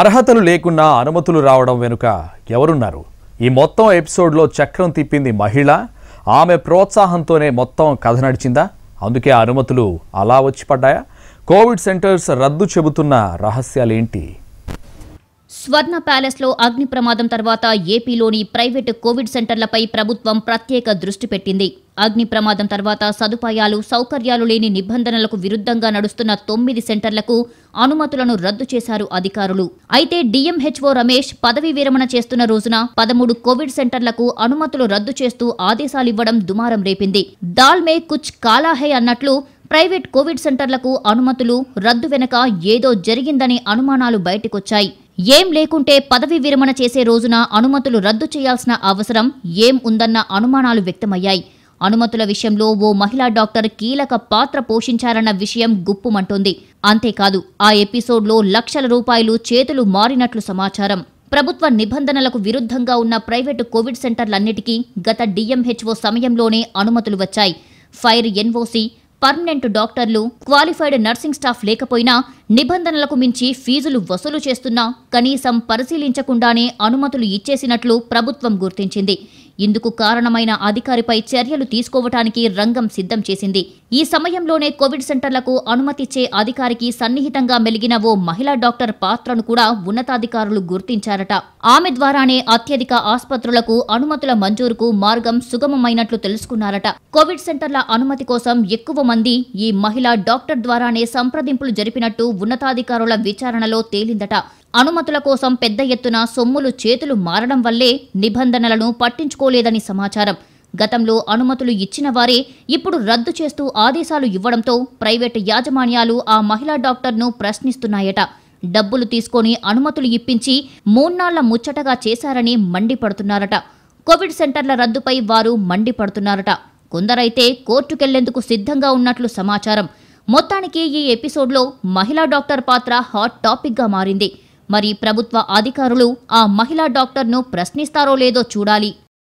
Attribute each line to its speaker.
Speaker 1: అర్హతలు లేకున్నా అనుమతులు రావడం వెనుక ఎవరున్నారు ఈ మొత్తం ఎపిసోడ్లో చక్రం తిప్పింది మహిళ ఆమె ప్రోత్సాహంతోనే మొత్తం కథ నడిచిందా అందుకే అనుమతులు అలా వచ్చి పడ్డాయా కోవిడ్ సెంటర్స్ రద్దు చెబుతున్న రహస్యాలేంటి
Speaker 2: స్వర్ణ ప్యాలెస్లో అగ్ని ప్రమాదం తర్వాత ఏపీలోని ప్రైవేటు కోవిడ్ సెంటర్లపై ప్రభుత్వం ప్రత్యేక దృష్టి పెట్టింది అగ్ని ప్రమాదం తర్వాత సదుపాయాలు సౌకర్యాలు లేని నిబంధనలకు విరుద్ధంగా నడుస్తున్న తొమ్మిది సెంటర్లకు అనుమతులను రద్దు చేశారు అధికారులు అయితే డిఎంహెచ్ఓ రమేష్ పదవి విరమణ చేస్తున్న రోజున పదమూడు కోవిడ్ సెంటర్లకు అనుమతులు రద్దు చేస్తూ ఆదేశాలివ్వడం దుమారం రేపింది దాల్మే కుచ్ కాలాహే అన్నట్లు ప్రైవేట్ కోవిడ్ సెంటర్లకు అనుమతులు రద్దు వెనక ఏదో జరిగిందనే అనుమానాలు బయటకొచ్చాయి ఏం లేకుంటే పదవి విరమణ చేసే రోజున అనుమతులు రద్దు చేయాల్సిన అవసరం ఏం ఉందన్న అనుమానాలు వ్యక్తమయ్యాయి అనుమతుల విషయంలో ఓ మహిళా డాక్టర్ కీలక పాత్ర పోషించారన్న విషయం గుప్పుమంటోంది అంతేకాదు ఆ ఎపిసోడ్లో లక్షల రూపాయలు చేతులు మారినట్లు సమాచారం ప్రభుత్వ నిబంధనలకు విరుద్ధంగా ఉన్న ప్రైవేటు కోవిడ్ సెంటర్లన్నిటికీ గత డిఎంహెచ్ఓ సమయంలోనే అనుమతులు వచ్చాయి ఫైర్ ఎన్ఓసీ పర్మనెంట్ డాక్టర్లు క్వాలిఫైడ్ నర్సింగ్ స్టాఫ్ లేకపోయినా నిబంధనలకు మించి ఫీజులు వసూలు చేస్తున్నా కనీసం పరిశీలించకుండానే అనుమతులు ఇచ్చేసినట్లు ప్రభుత్వం గుర్తించింది ఇందుకు కారణమైన అధికారిపై చర్యలు తీసుకోవటానికి రంగం సిద్ధం చేసింది ఈ సమయంలోనే కోవిడ్ సెంటర్లకు అనుమతిచ్చే అధికారికి సన్నిహితంగా మెలిగిన ఓ మహిళా డాక్టర్ పాత్రను కూడా ఉన్నతాధికారులు గుర్తించారట ఆమె ద్వారానే అత్యధిక ఆసుపత్రులకు అనుమతుల మంజూరుకు మార్గం సుగమమైనట్లు తెలుసుకున్నారట కోవిడ్ సెంటర్ల అనుమతి కోసం ఎక్కువ మంది ఈ మహిళా డాక్టర్ ద్వారానే సంప్రదింపులు జరిపినట్టు ఉన్నతాధికారుల విచారణలో తేలిందట అనుమతుల కోసం పెద్ద ఎత్తున సొమ్ములు చేతులు మారడం వల్లే నిబంధనలను పట్టించుకోలేదని సమాచారం గతంలో అనుమతులు ఇచ్చిన వారే ఇప్పుడు రద్దు చేస్తూ ఆదేశాలు ఇవ్వడంతో ప్రైవేటు యాజమాన్యాలు ఆ మహిళా డాక్టర్ను ప్రశ్నిస్తున్నాయట డబ్బులు తీసుకొని అనుమతులు ఇప్పించి మూన్నాళ్ల ముచ్చటగా చేశారని మండిపడుతున్నారట కోవిడ్ సెంటర్ల రద్దుపై వారు మండిపడుతున్నారట కొందరైతే కోర్టుకెళ్లేందుకు సిద్ధంగా ఉన్నట్లు సమాచారం మొత్తానికి ఈ ఎపిసోడ్లో మహిళా డాక్టర్ పాత్ర హాట్ టాపిక్గా మారింది మరి ప్రభుత్వ అధికారులు ఆ మహిళా డాక్టర్ను ప్రశ్నిస్తారో లేదో చూడాలి